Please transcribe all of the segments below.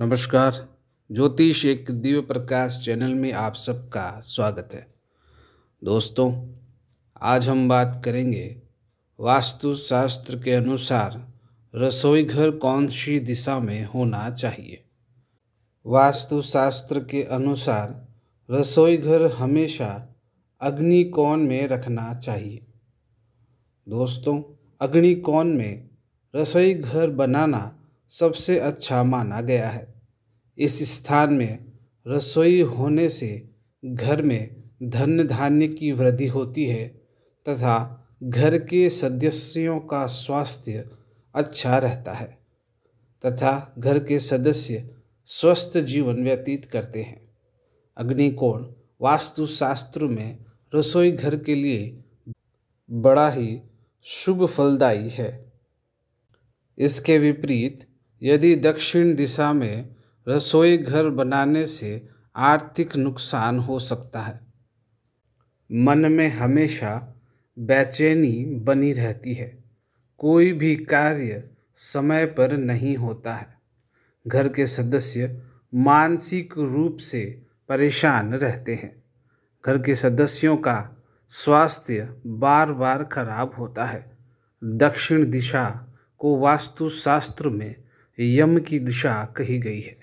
नमस्कार ज्योतिष एक दिव्य प्रकाश चैनल में आप सबका स्वागत है दोस्तों आज हम बात करेंगे वास्तु शास्त्र के अनुसार रसोई घर कौन सी दिशा में होना चाहिए वास्तु शास्त्र के अनुसार रसोई घर हमेशा अग्नि कोण में रखना चाहिए दोस्तों अग्नि कोण में रसोई घर बनाना सबसे अच्छा माना गया है इस स्थान में रसोई होने से घर में धन धान्य की वृद्धि होती है तथा घर के सदस्यों का स्वास्थ्य अच्छा रहता है तथा घर के सदस्य स्वस्थ जीवन व्यतीत करते हैं अग्निकोण वास्तुशास्त्र में रसोई घर के लिए बड़ा ही शुभ फलदायी है इसके विपरीत यदि दक्षिण दिशा में रसोई घर बनाने से आर्थिक नुकसान हो सकता है मन में हमेशा बेचैनी बनी रहती है कोई भी कार्य समय पर नहीं होता है घर के सदस्य मानसिक रूप से परेशान रहते हैं घर के सदस्यों का स्वास्थ्य बार बार खराब होता है दक्षिण दिशा को वास्तुशास्त्र में यम की दिशा कही गई है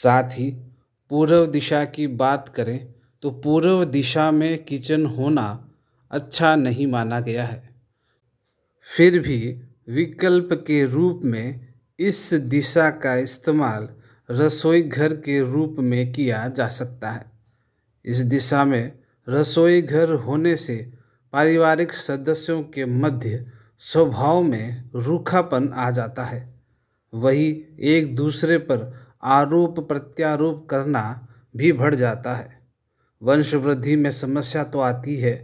साथ ही पूर्व दिशा की बात करें तो पूर्व दिशा में किचन होना अच्छा नहीं माना गया है फिर भी विकल्प के रूप में इस दिशा का इस्तेमाल रसोई घर के रूप में किया जा सकता है इस दिशा में रसोई घर होने से पारिवारिक सदस्यों के मध्य स्वभाव में रूखापन आ जाता है वही एक दूसरे पर आरोप प्रत्यारोप करना भी बढ़ जाता है वंश वृद्धि में समस्या तो आती है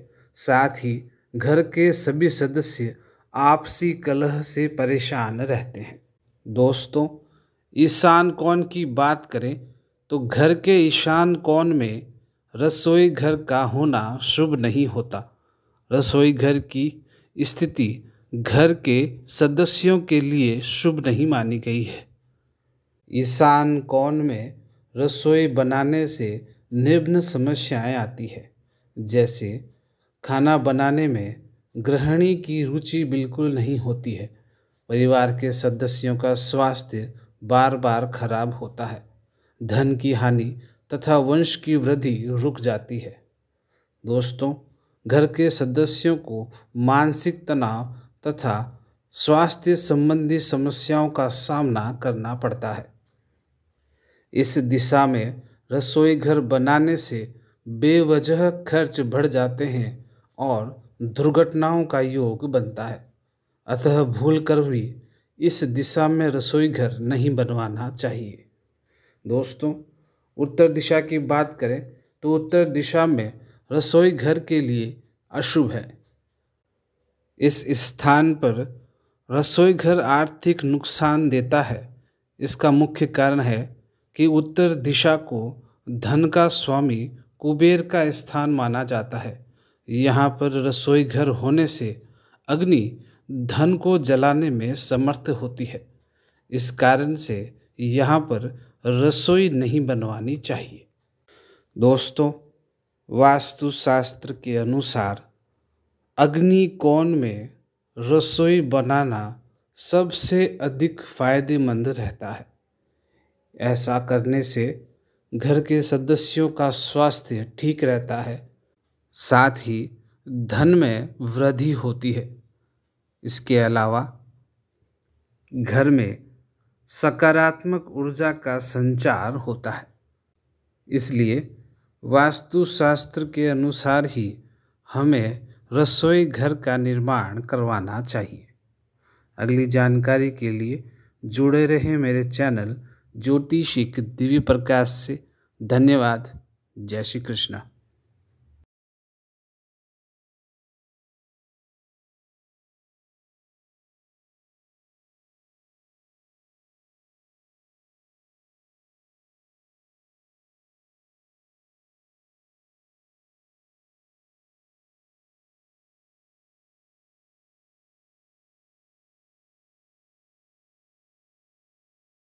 साथ ही घर के सभी सदस्य आपसी कलह से परेशान रहते हैं दोस्तों ईशान कौन की बात करें तो घर के ईशान कोण में रसोई घर का होना शुभ नहीं होता रसोई घर की स्थिति घर के सदस्यों के लिए शुभ नहीं मानी गई है ईशान कौन में रसोई बनाने से निम्न समस्याएं आती है जैसे खाना बनाने में गृहिणी की रुचि बिल्कुल नहीं होती है परिवार के सदस्यों का स्वास्थ्य बार बार खराब होता है धन की हानि तथा वंश की वृद्धि रुक जाती है दोस्तों घर के सदस्यों को मानसिक तनाव तथा स्वास्थ्य संबंधी समस्याओं का सामना करना पड़ता है इस दिशा में रसोई घर बनाने से बेवजह खर्च बढ़ जाते हैं और दुर्घटनाओं का योग बनता है अतः भूल कर भी इस दिशा में रसोई घर नहीं बनवाना चाहिए दोस्तों उत्तर दिशा की बात करें तो उत्तर दिशा में रसोई घर के लिए अशुभ है इस स्थान पर रसोई घर आर्थिक नुकसान देता है इसका मुख्य कारण है कि उत्तर दिशा को धन का स्वामी कुबेर का स्थान माना जाता है यहाँ पर रसोईघर होने से अग्नि धन को जलाने में समर्थ होती है इस कारण से यहाँ पर रसोई नहीं बनवानी चाहिए दोस्तों वास्तुशास्त्र के अनुसार अग्निकोण में रसोई बनाना सबसे अधिक फायदेमंद रहता है ऐसा करने से घर के सदस्यों का स्वास्थ्य ठीक रहता है साथ ही धन में वृद्धि होती है इसके अलावा घर में सकारात्मक ऊर्जा का संचार होता है इसलिए वास्तुशास्त्र के अनुसार ही हमें रसोई घर का निर्माण करवाना चाहिए अगली जानकारी के लिए जुड़े रहे मेरे चैनल ज्योतिषिक दिव्य प्रकाश से धन्यवाद जय श्री कृष्णा